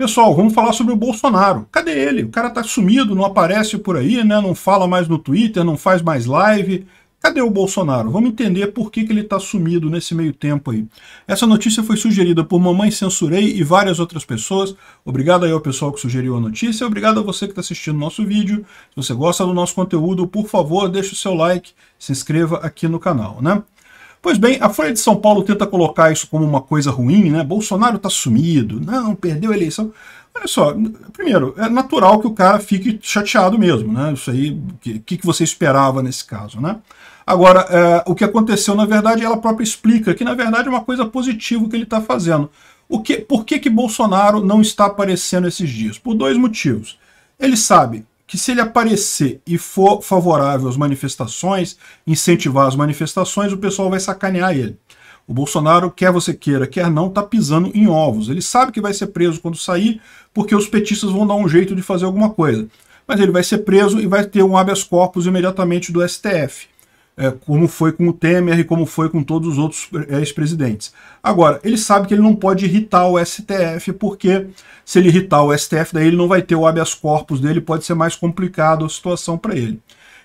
Pessoal, vamos falar sobre o Bolsonaro. Cadê ele? O cara tá sumido, não aparece por aí, né? Não fala mais no Twitter, não faz mais live. Cadê o Bolsonaro? Vamos entender por que, que ele está sumido nesse meio tempo aí. Essa notícia foi sugerida por Mamãe Censurei e várias outras pessoas. Obrigado aí ao pessoal que sugeriu a notícia. Obrigado a você que está assistindo o nosso vídeo. Se você gosta do nosso conteúdo, por favor, deixe o seu like, se inscreva aqui no canal, né? Pois bem, a Folha de São Paulo tenta colocar isso como uma coisa ruim, né? Bolsonaro está sumido, não, perdeu a eleição. Olha só, primeiro, é natural que o cara fique chateado mesmo, né? Isso aí, o que, que você esperava nesse caso, né? Agora, é, o que aconteceu, na verdade, ela própria explica que, na verdade, é uma coisa positiva que ele está fazendo. O que, por que, que Bolsonaro não está aparecendo esses dias? Por dois motivos. Ele sabe que se ele aparecer e for favorável às manifestações, incentivar as manifestações, o pessoal vai sacanear ele. O Bolsonaro, quer você queira, quer não, está pisando em ovos. Ele sabe que vai ser preso quando sair, porque os petistas vão dar um jeito de fazer alguma coisa. Mas ele vai ser preso e vai ter um habeas corpus imediatamente do STF é, como foi com o Temer e como foi com todos os outros é, ex-presidentes. Agora, ele sabe que ele não pode irritar o STF, porque se ele irritar o STF, daí ele não vai ter o habeas corpus dele, pode ser mais complicado a situação para ele.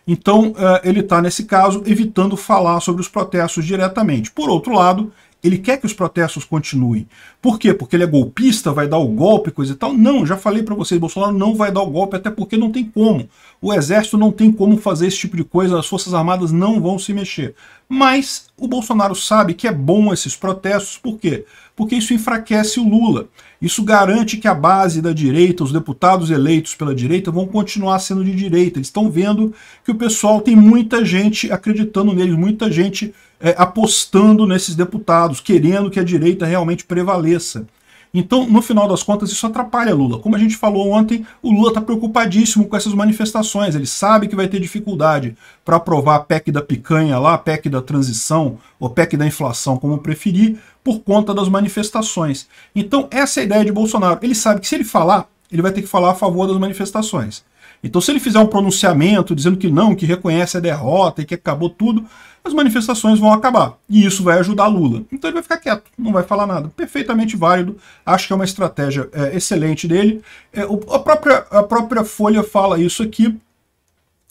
Então, é, ele está, nesse caso, evitando falar sobre os protestos diretamente. Por outro lado, ele quer que os protestos continuem. Por quê? Porque ele é golpista, vai dar o golpe, coisa e tal? Não, já falei para vocês, Bolsonaro não vai dar o golpe, até porque não tem como. O exército não tem como fazer esse tipo de coisa, as forças armadas não vão se mexer. Mas o Bolsonaro sabe que é bom esses protestos, por quê? Porque isso enfraquece o Lula. Isso garante que a base da direita, os deputados eleitos pela direita, vão continuar sendo de direita. Eles estão vendo que o pessoal tem muita gente acreditando neles, muita gente é, apostando nesses deputados, querendo que a direita realmente prevaleça. Então, no final das contas, isso atrapalha Lula. Como a gente falou ontem, o Lula está preocupadíssimo com essas manifestações. Ele sabe que vai ter dificuldade para aprovar a PEC da picanha lá, a PEC da transição, ou PEC da inflação, como preferir, por conta das manifestações. Então, essa é a ideia de Bolsonaro. Ele sabe que se ele falar, ele vai ter que falar a favor das manifestações. Então, se ele fizer um pronunciamento dizendo que não, que reconhece a derrota e que acabou tudo, as manifestações vão acabar. E isso vai ajudar Lula. Então ele vai ficar quieto, não vai falar nada. Perfeitamente válido, acho que é uma estratégia é, excelente dele. É, o, a, própria, a própria Folha fala isso aqui.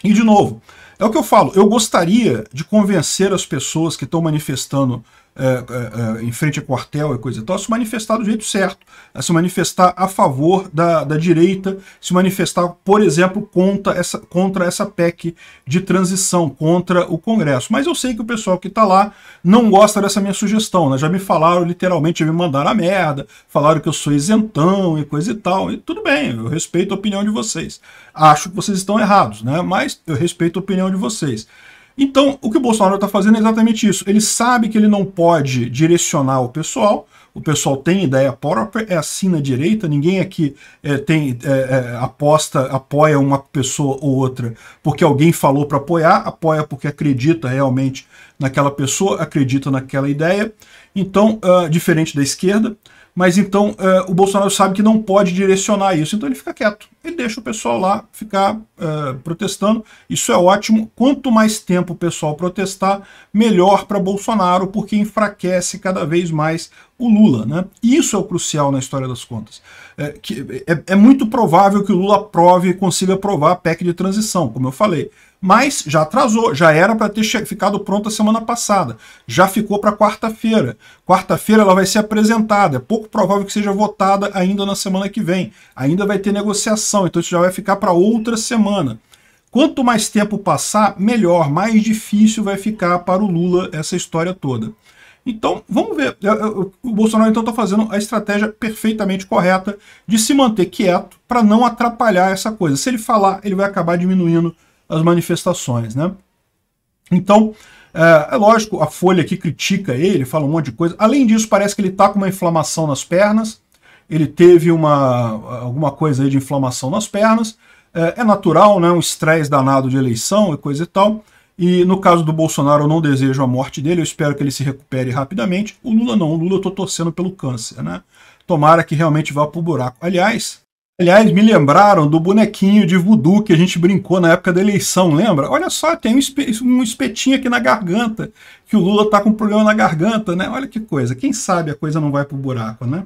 E, de novo, é o que eu falo, eu gostaria de convencer as pessoas que estão manifestando é, é, é, em frente a quartel e coisa e tal, se manifestar do jeito certo, se manifestar a favor da, da direita, se manifestar, por exemplo, contra essa, contra essa PEC de transição, contra o Congresso. Mas eu sei que o pessoal que está lá não gosta dessa minha sugestão, né? já me falaram, literalmente, já me mandaram a merda, falaram que eu sou isentão e coisa e tal, e tudo bem, eu respeito a opinião de vocês. Acho que vocês estão errados, né? mas eu respeito a opinião de vocês. Então, o que o Bolsonaro está fazendo é exatamente isso. Ele sabe que ele não pode direcionar o pessoal, o pessoal tem ideia própria, é assim na direita, ninguém aqui é, tem é, é, aposta, apoia uma pessoa ou outra porque alguém falou para apoiar, apoia porque acredita realmente naquela pessoa, acredita naquela ideia. Então, uh, diferente da esquerda, mas então uh, o Bolsonaro sabe que não pode direcionar isso, então ele fica quieto ele deixa o pessoal lá ficar uh, protestando. Isso é ótimo. Quanto mais tempo o pessoal protestar, melhor para Bolsonaro, porque enfraquece cada vez mais o Lula. Né? Isso é o crucial na história das contas. É, que, é, é muito provável que o Lula aprove e consiga aprovar a PEC de transição, como eu falei. Mas já atrasou, já era para ter ficado pronta semana passada. Já ficou para quarta-feira. Quarta-feira ela vai ser apresentada. É pouco provável que seja votada ainda na semana que vem. Ainda vai ter negociação então isso já vai ficar para outra semana. Quanto mais tempo passar, melhor, mais difícil vai ficar para o Lula essa história toda. Então, vamos ver. O Bolsonaro então está fazendo a estratégia perfeitamente correta de se manter quieto para não atrapalhar essa coisa. Se ele falar, ele vai acabar diminuindo as manifestações, né? Então, é, é lógico, a Folha aqui critica ele, fala um monte de coisa. Além disso, parece que ele está com uma inflamação nas pernas ele teve uma, alguma coisa aí de inflamação nas pernas. É, é natural, né? Um estresse danado de eleição e coisa e tal. E no caso do Bolsonaro, eu não desejo a morte dele, eu espero que ele se recupere rapidamente. O Lula não, o Lula eu estou torcendo pelo câncer, né? Tomara que realmente vá pro buraco. Aliás, aliás, me lembraram do bonequinho de voodoo que a gente brincou na época da eleição, lembra? Olha só, tem um espetinho aqui na garganta, que o Lula tá com problema na garganta, né? Olha que coisa, quem sabe a coisa não vai pro buraco, né?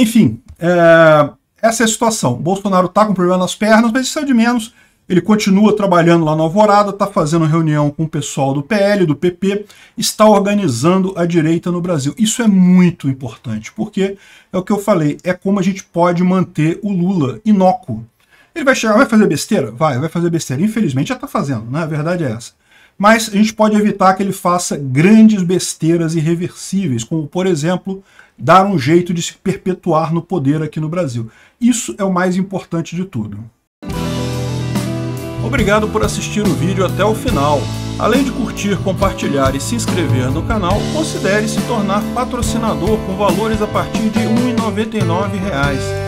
Enfim, é, essa é a situação. Bolsonaro está com problema nas pernas, mas isso é de menos. Ele continua trabalhando lá na Alvorada, está fazendo reunião com o pessoal do PL, do PP, está organizando a direita no Brasil. Isso é muito importante, porque é o que eu falei, é como a gente pode manter o Lula inócuo. Ele vai chegar, vai fazer besteira? Vai, vai fazer besteira. Infelizmente já está fazendo, né? A verdade é essa mas a gente pode evitar que ele faça grandes besteiras irreversíveis, como, por exemplo, dar um jeito de se perpetuar no poder aqui no Brasil. Isso é o mais importante de tudo. Obrigado por assistir o vídeo até o final. Além de curtir, compartilhar e se inscrever no canal, considere se tornar patrocinador com valores a partir de R$ 1,99